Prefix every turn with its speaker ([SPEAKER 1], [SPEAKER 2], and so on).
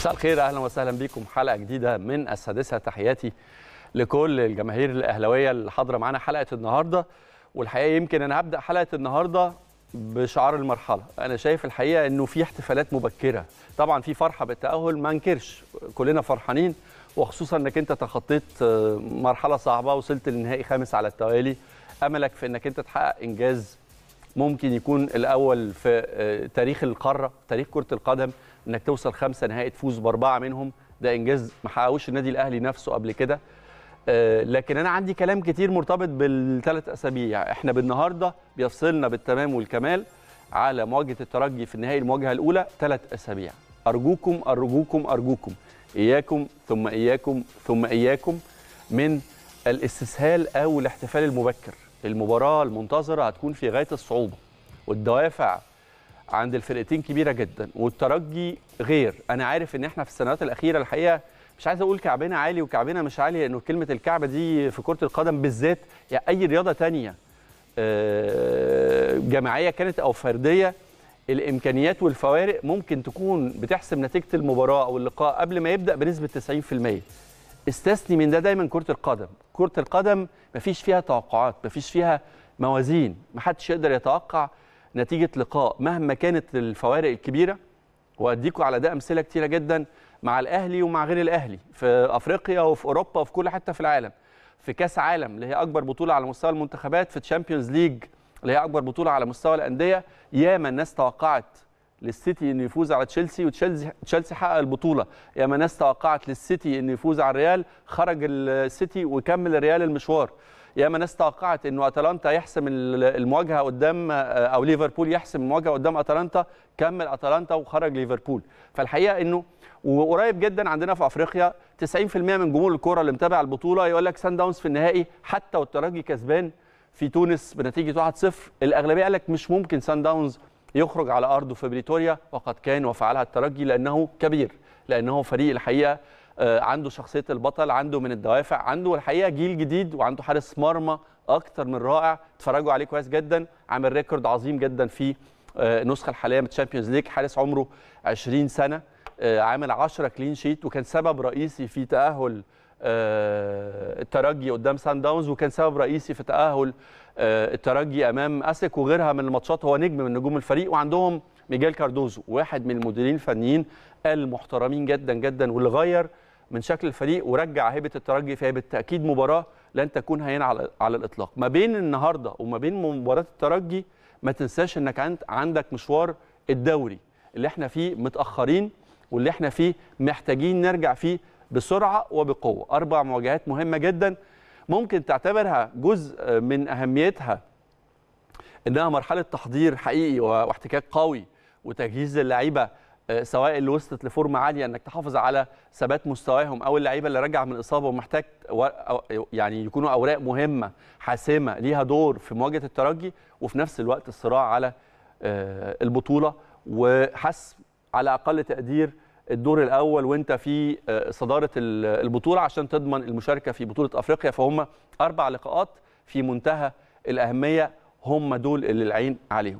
[SPEAKER 1] مساء الخير اهلا وسهلا بكم حلقه جديده من السادسه تحياتي لكل الجماهير الاهلاويه اللي حاضره معانا حلقه النهارده والحقيقه يمكن انا هبدا حلقه النهارده بشعار المرحله انا شايف الحقيقه انه في احتفالات مبكره طبعا في فرحه بالتاهل ما انكرش كلنا فرحانين وخصوصا انك انت تخطيت آه، مرحله صعبه وصلت للنهائي خامس على التوالي املك في انك انت تحقق انجاز ممكن يكون الاول في آه، تاريخ القاره تاريخ كره القدم انك توصل خمسه نهائي تفوز باربعه منهم ده انجاز ما حققوش النادي الاهلي نفسه قبل كده آه، لكن انا عندي كلام كتير مرتبط بالثلاث اسابيع احنا بالنهارده بيفصلنا بالتمام والكمال على مواجهه الترجي في النهائي المواجهه الاولى ثلاث اسابيع ارجوكم ارجوكم ارجوكم اياكم ثم اياكم ثم اياكم من الاستسهال او الاحتفال المبكر المباراه المنتظره هتكون في غايه الصعوبه والدوافع عند الفرقتين كبيره جدا والترجي غير انا عارف ان احنا في السنوات الاخيره الحقيقه مش عايز اقول كعبنا عالي وكعبنا مش عالي لانه كلمه الكعبة دي في كره القدم بالذات يعني اي رياضه تانية آه، جماعيه كانت او فرديه الامكانيات والفوارق ممكن تكون بتحسم نتيجه المباراه او اللقاء قبل ما يبدا بنسبه 90% استثني من ده دايما كره القدم كره القدم مفيش فيها توقعات مفيش فيها موازين محدش يقدر يتوقع نتيجه لقاء مهما كانت الفوارق الكبيره واديكم على ده امثله كتيره جدا مع الاهلي ومع غير الاهلي في افريقيا وفي اوروبا وفي كل حته في العالم في كاس عالم اللي هي اكبر بطوله على مستوى المنتخبات في تشامبيونز ليج اللي هي اكبر بطوله على مستوى الانديه ياما الناس توقعت للسيتي انه يفوز على تشيلسي وتشيلسي تشيلسي حقق البطوله ياما ناس توقعت للسيتي انه يفوز على الريال خرج السيتي وكمل الريال المشوار ياما ناس توقعت انه اتلانتا يحسم المواجهه قدام آه، او ليفربول يحسم المواجهه قدام اتلانتا كمل اتلانتا وخرج ليفربول فالحقيقه انه وقريب جدا عندنا في افريقيا 90% من جمهور الكوره اللي متابع البطوله يقول لك سان داونز في النهائي حتى والترجي كسبان في تونس بنتيجه 1-0 الاغلبيه قال لك مش ممكن سان داونز يخرج على أرضه في بريتوريا وقد كان وفعلها الترجي لأنه كبير لأنه فريق الحقيقة آه، عنده شخصية البطل عنده من الدوافع عنده الحقيقة جيل جديد وعنده حارس مرمى أكتر من رائع اتفرجوا عليه كويس جدا عامل ريكورد عظيم جدا في آه، النسخة الحالية من تشامبيونز ليج حارس عمره 20 سنة آه، عامل 10 كلين شيت وكان سبب رئيسي في تأهل آه، الترجي قدام سان داونز وكان سبب رئيسي في تاهل آه، الترجي امام اسك وغيرها من الماتشات هو نجم من نجوم الفريق وعندهم ميجيل كاردوزو واحد من المديرين الفنيين المحترمين جدا جدا واللي غير من شكل الفريق ورجع هيبه الترجي فهي بالتاكيد مباراه لن تكون هينه على, على الاطلاق ما بين النهارده وما بين مباراه الترجي ما تنساش انك عندك مشوار الدوري اللي احنا فيه متاخرين واللي احنا فيه محتاجين نرجع فيه بسرعه وبقوه اربع مواجهات مهمه جدا ممكن تعتبرها جزء من اهميتها انها مرحله تحضير حقيقي واحتكاك قوي وتجهيز اللعيبه آه، سواء اللي وصلت لفورمه عاليه انك تحافظ على ثبات مستواهم او اللعيبه اللي راجعه من اصابه ومحتاج يعني يكونوا اوراق مهمه حاسمه ليها دور في مواجهه الترجي وفي نفس الوقت الصراع على آه، البطوله وحسم على اقل تقدير الدور الاول وانت في آه، صداره البطوله عشان تضمن المشاركه في بطوله افريقيا فهم اربع لقاءات في منتهى الاهميه هم دول اللي العين عليهم